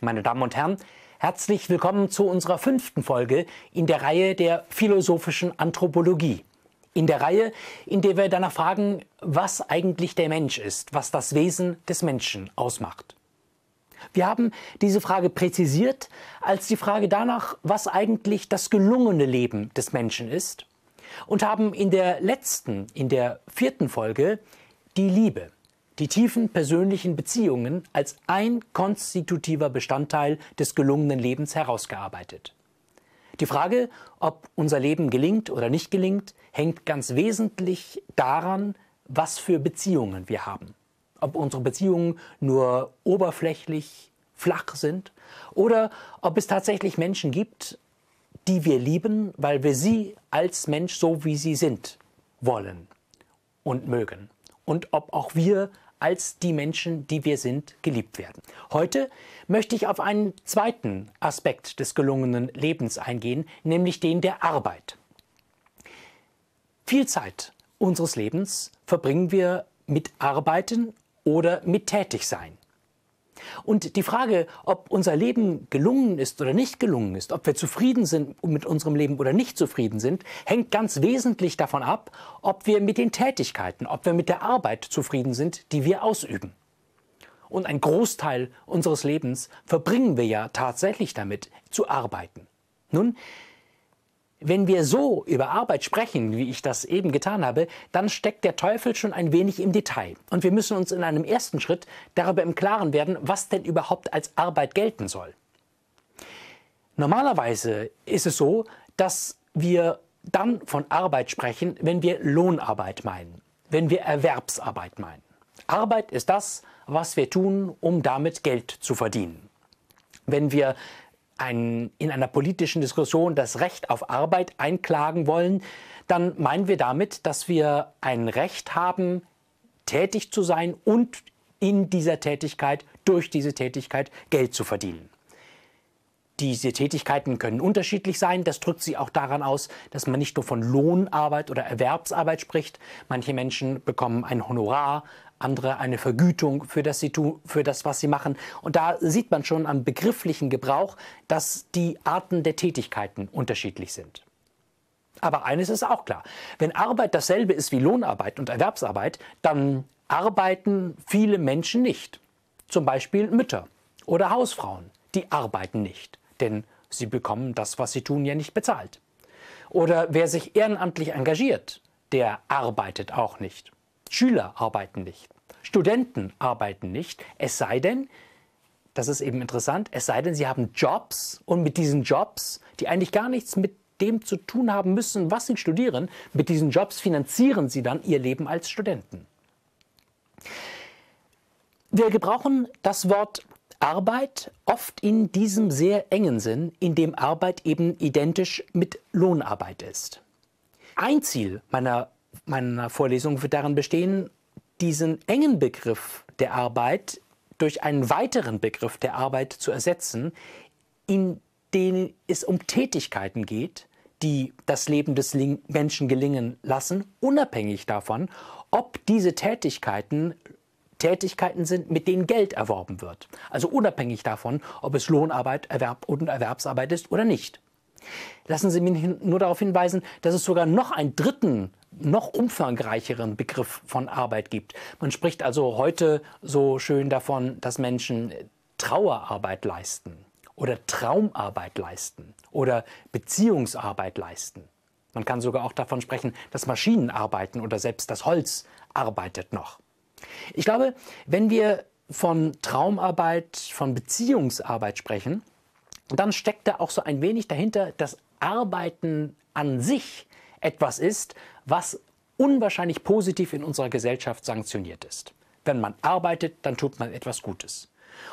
Meine Damen und Herren, herzlich willkommen zu unserer fünften Folge in der Reihe der philosophischen Anthropologie. In der Reihe, in der wir danach fragen, was eigentlich der Mensch ist, was das Wesen des Menschen ausmacht. Wir haben diese Frage präzisiert als die Frage danach, was eigentlich das gelungene Leben des Menschen ist und haben in der letzten, in der vierten Folge die Liebe, die tiefen persönlichen Beziehungen als ein konstitutiver Bestandteil des gelungenen Lebens herausgearbeitet. Die Frage, ob unser Leben gelingt oder nicht gelingt, hängt ganz wesentlich daran, was für Beziehungen wir haben. Ob unsere Beziehungen nur oberflächlich, flach sind oder ob es tatsächlich Menschen gibt, die wir lieben, weil wir sie als Mensch so wie sie sind wollen und mögen. Und ob auch wir als die Menschen, die wir sind, geliebt werden. Heute möchte ich auf einen zweiten Aspekt des gelungenen Lebens eingehen, nämlich den der Arbeit. Viel Zeit unseres Lebens verbringen wir mit Arbeiten oder mit Tätigsein. Und die Frage, ob unser Leben gelungen ist oder nicht gelungen ist, ob wir zufrieden sind mit unserem Leben oder nicht zufrieden sind, hängt ganz wesentlich davon ab, ob wir mit den Tätigkeiten, ob wir mit der Arbeit zufrieden sind, die wir ausüben. Und ein Großteil unseres Lebens verbringen wir ja tatsächlich damit, zu arbeiten. Nun, wenn wir so über Arbeit sprechen, wie ich das eben getan habe, dann steckt der Teufel schon ein wenig im Detail. Und wir müssen uns in einem ersten Schritt darüber im Klaren werden, was denn überhaupt als Arbeit gelten soll. Normalerweise ist es so, dass wir dann von Arbeit sprechen, wenn wir Lohnarbeit meinen, wenn wir Erwerbsarbeit meinen. Arbeit ist das, was wir tun, um damit Geld zu verdienen. Wenn wir ein, in einer politischen Diskussion das Recht auf Arbeit einklagen wollen, dann meinen wir damit, dass wir ein Recht haben, tätig zu sein und in dieser Tätigkeit, durch diese Tätigkeit Geld zu verdienen. Diese Tätigkeiten können unterschiedlich sein. Das drückt sich auch daran aus, dass man nicht nur von Lohnarbeit oder Erwerbsarbeit spricht. Manche Menschen bekommen ein Honorar, andere eine Vergütung für das, sie tu, für das, was sie machen. Und da sieht man schon am begrifflichen Gebrauch, dass die Arten der Tätigkeiten unterschiedlich sind. Aber eines ist auch klar, wenn Arbeit dasselbe ist wie Lohnarbeit und Erwerbsarbeit, dann arbeiten viele Menschen nicht. Zum Beispiel Mütter oder Hausfrauen, die arbeiten nicht, denn sie bekommen das, was sie tun, ja nicht bezahlt. Oder wer sich ehrenamtlich engagiert, der arbeitet auch nicht. Schüler arbeiten nicht, Studenten arbeiten nicht, es sei denn, das ist eben interessant, es sei denn, sie haben Jobs und mit diesen Jobs, die eigentlich gar nichts mit dem zu tun haben müssen, was sie studieren, mit diesen Jobs finanzieren sie dann ihr Leben als Studenten. Wir gebrauchen das Wort Arbeit oft in diesem sehr engen Sinn, in dem Arbeit eben identisch mit Lohnarbeit ist. Ein Ziel meiner meiner Vorlesung wird darin bestehen, diesen engen Begriff der Arbeit durch einen weiteren Begriff der Arbeit zu ersetzen, in denen es um Tätigkeiten geht, die das Leben des Menschen gelingen lassen, unabhängig davon, ob diese Tätigkeiten Tätigkeiten sind, mit denen Geld erworben wird. Also unabhängig davon, ob es Lohnarbeit, Erwerb und Erwerbsarbeit ist oder nicht. Lassen Sie mich nur darauf hinweisen, dass es sogar noch einen dritten noch umfangreicheren Begriff von Arbeit gibt. Man spricht also heute so schön davon, dass Menschen Trauerarbeit leisten oder Traumarbeit leisten oder Beziehungsarbeit leisten. Man kann sogar auch davon sprechen, dass Maschinen arbeiten oder selbst das Holz arbeitet noch. Ich glaube, wenn wir von Traumarbeit, von Beziehungsarbeit sprechen, dann steckt da auch so ein wenig dahinter, dass Arbeiten an sich etwas ist, was unwahrscheinlich positiv in unserer Gesellschaft sanktioniert ist. Wenn man arbeitet, dann tut man etwas Gutes.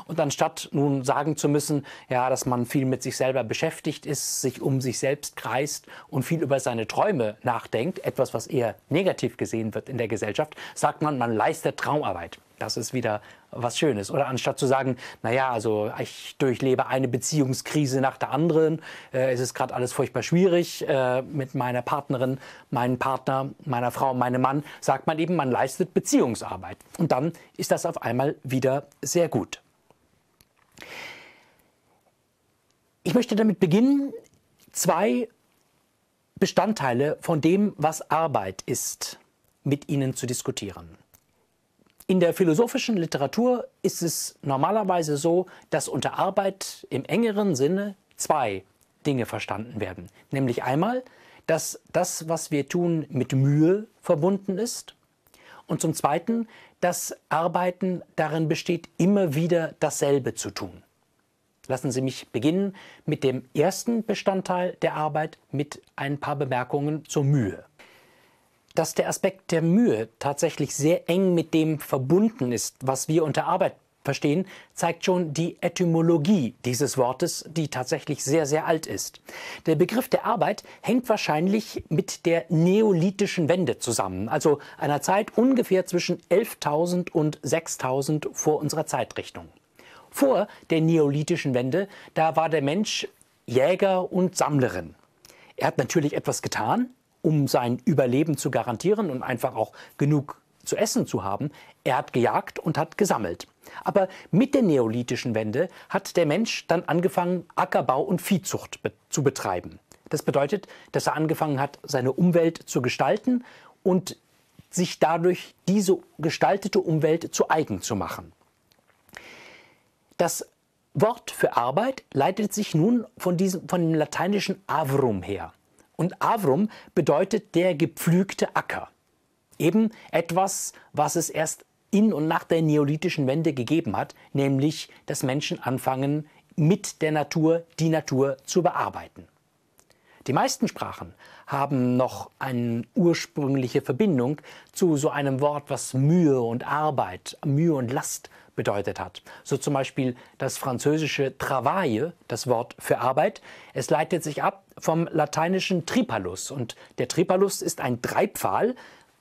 Und anstatt nun sagen zu müssen, ja, dass man viel mit sich selber beschäftigt ist, sich um sich selbst kreist und viel über seine Träume nachdenkt, etwas, was eher negativ gesehen wird in der Gesellschaft, sagt man, man leistet Traumarbeit. Das ist wieder was Schönes. Oder anstatt zu sagen, naja, also ich durchlebe eine Beziehungskrise nach der anderen, äh, es ist gerade alles furchtbar schwierig äh, mit meiner Partnerin, meinem Partner, meiner Frau, meinem Mann, sagt man eben, man leistet Beziehungsarbeit. Und dann ist das auf einmal wieder sehr gut. Ich möchte damit beginnen, zwei Bestandteile von dem, was Arbeit ist, mit Ihnen zu diskutieren. In der philosophischen Literatur ist es normalerweise so, dass unter Arbeit im engeren Sinne zwei Dinge verstanden werden. Nämlich einmal, dass das, was wir tun, mit Mühe verbunden ist. Und zum Zweiten, dass Arbeiten darin besteht, immer wieder dasselbe zu tun. Lassen Sie mich beginnen mit dem ersten Bestandteil der Arbeit mit ein paar Bemerkungen zur Mühe dass der Aspekt der Mühe tatsächlich sehr eng mit dem verbunden ist, was wir unter Arbeit verstehen, zeigt schon die Etymologie dieses Wortes, die tatsächlich sehr, sehr alt ist. Der Begriff der Arbeit hängt wahrscheinlich mit der neolithischen Wende zusammen, also einer Zeit ungefähr zwischen 11.000 und 6.000 vor unserer Zeitrichtung. Vor der neolithischen Wende, da war der Mensch Jäger und Sammlerin. Er hat natürlich etwas getan, um sein Überleben zu garantieren und einfach auch genug zu essen zu haben. Er hat gejagt und hat gesammelt. Aber mit der neolithischen Wende hat der Mensch dann angefangen, Ackerbau und Viehzucht be zu betreiben. Das bedeutet, dass er angefangen hat, seine Umwelt zu gestalten und sich dadurch diese gestaltete Umwelt zu eigen zu machen. Das Wort für Arbeit leitet sich nun von, diesem, von dem lateinischen avrum her. Und Avrum bedeutet der gepflügte Acker. Eben etwas, was es erst in und nach der neolithischen Wende gegeben hat, nämlich dass Menschen anfangen, mit der Natur die Natur zu bearbeiten. Die meisten Sprachen haben noch eine ursprüngliche Verbindung zu so einem Wort, was Mühe und Arbeit, Mühe und Last bedeutet hat. So zum Beispiel das französische Travaille, das Wort für Arbeit. Es leitet sich ab vom lateinischen Tripalus. Und der Tripalus ist ein Dreipfahl,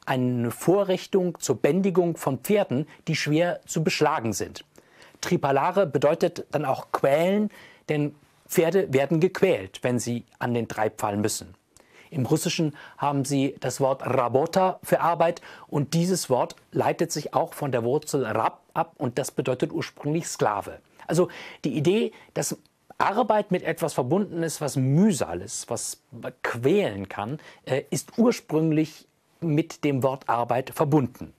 eine Vorrichtung zur Bändigung von Pferden, die schwer zu beschlagen sind. Tripalare bedeutet dann auch quälen, denn Pferde werden gequält, wenn sie an den Treibfall müssen. Im Russischen haben sie das Wort Rabota für Arbeit und dieses Wort leitet sich auch von der Wurzel Rab ab und das bedeutet ursprünglich Sklave. Also die Idee, dass Arbeit mit etwas verbunden ist, was Mühsal ist, was quälen kann, äh, ist ursprünglich mit dem Wort Arbeit verbunden.